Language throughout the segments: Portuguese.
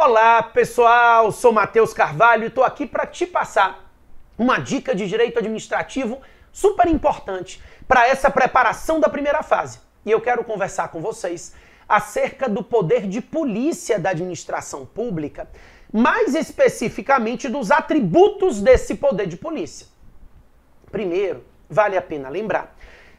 Olá pessoal, sou Matheus Carvalho e estou aqui para te passar uma dica de direito administrativo super importante para essa preparação da primeira fase. E eu quero conversar com vocês acerca do poder de polícia da administração pública, mais especificamente dos atributos desse poder de polícia. Primeiro, vale a pena lembrar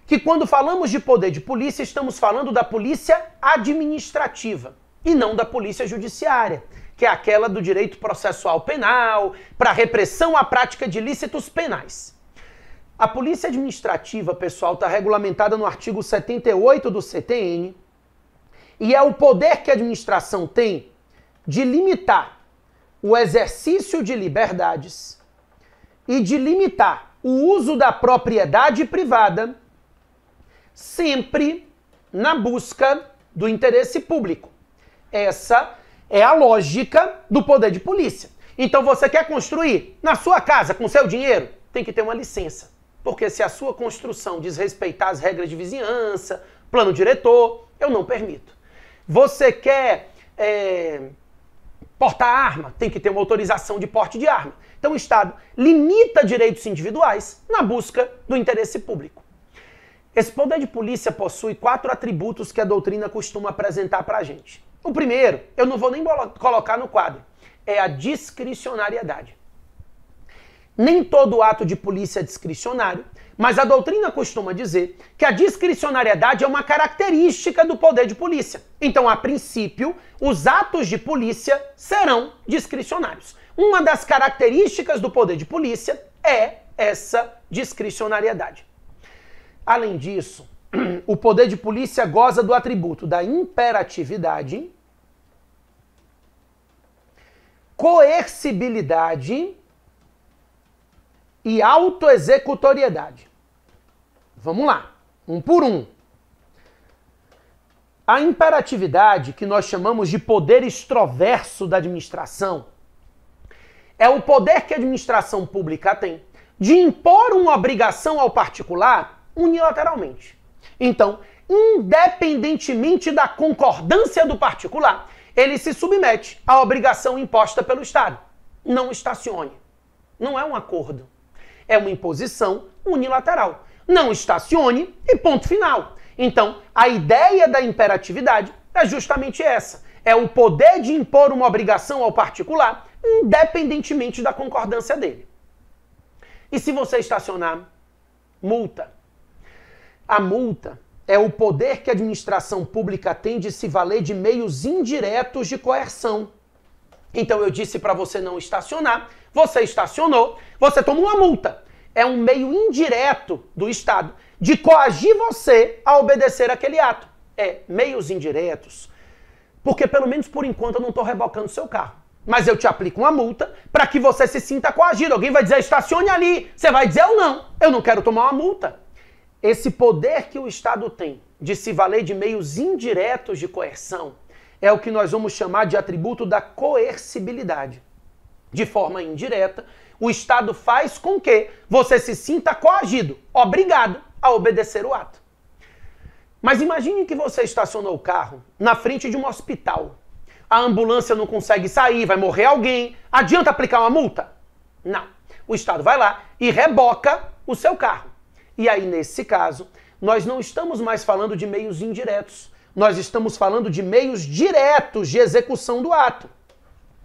que quando falamos de poder de polícia, estamos falando da polícia administrativa e não da polícia judiciária, que é aquela do direito processual penal, para repressão à prática de ilícitos penais. A polícia administrativa, pessoal, está regulamentada no artigo 78 do CTN e é o poder que a administração tem de limitar o exercício de liberdades e de limitar o uso da propriedade privada sempre na busca do interesse público. Essa é a lógica do poder de polícia. Então você quer construir na sua casa com seu dinheiro? Tem que ter uma licença. Porque se a sua construção desrespeitar as regras de vizinhança, plano diretor, eu não permito. Você quer é, portar arma? Tem que ter uma autorização de porte de arma. Então o Estado limita direitos individuais na busca do interesse público. Esse poder de polícia possui quatro atributos que a doutrina costuma apresentar para a gente. O primeiro, eu não vou nem colocar no quadro, é a discricionariedade. Nem todo ato de polícia é discricionário, mas a doutrina costuma dizer que a discricionariedade é uma característica do poder de polícia. Então, a princípio, os atos de polícia serão discricionários. Uma das características do poder de polícia é essa discricionariedade. Além disso, o poder de polícia goza do atributo da imperatividade, coercibilidade e autoexecutoriedade. Vamos lá, um por um. A imperatividade, que nós chamamos de poder extroverso da administração, é o poder que a administração pública tem de impor uma obrigação ao particular unilateralmente. Então, independentemente da concordância do particular, ele se submete à obrigação imposta pelo Estado. Não estacione. Não é um acordo. É uma imposição unilateral. Não estacione e ponto final. Então, a ideia da imperatividade é justamente essa: é o poder de impor uma obrigação ao particular, independentemente da concordância dele. E se você estacionar, multa. A multa é o poder que a administração pública tem de se valer de meios indiretos de coerção. Então eu disse para você não estacionar, você estacionou, você tomou uma multa. É um meio indireto do Estado de coagir você a obedecer aquele ato. É, meios indiretos. Porque pelo menos por enquanto eu não estou rebocando seu carro. Mas eu te aplico uma multa para que você se sinta coagido. Alguém vai dizer estacione ali. Você vai dizer eu não. Eu não quero tomar uma multa. Esse poder que o Estado tem de se valer de meios indiretos de coerção é o que nós vamos chamar de atributo da coercibilidade. De forma indireta, o Estado faz com que você se sinta coagido, obrigado a obedecer o ato. Mas imagine que você estacionou o carro na frente de um hospital. A ambulância não consegue sair, vai morrer alguém. Adianta aplicar uma multa? Não. O Estado vai lá e reboca o seu carro. E aí, nesse caso, nós não estamos mais falando de meios indiretos. Nós estamos falando de meios diretos de execução do ato,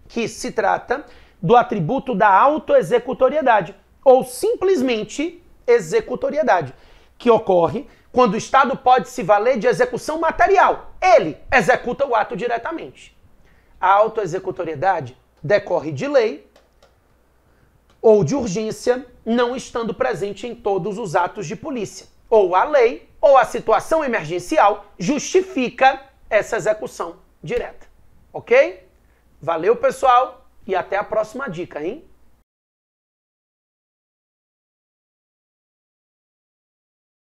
que se trata do atributo da autoexecutoriedade, ou simplesmente executoriedade, que ocorre quando o Estado pode se valer de execução material. Ele executa o ato diretamente. A autoexecutoriedade decorre de lei ou de urgência, não estando presente em todos os atos de polícia. Ou a lei ou a situação emergencial justifica essa execução direta. Ok? Valeu, pessoal, e até a próxima dica, hein?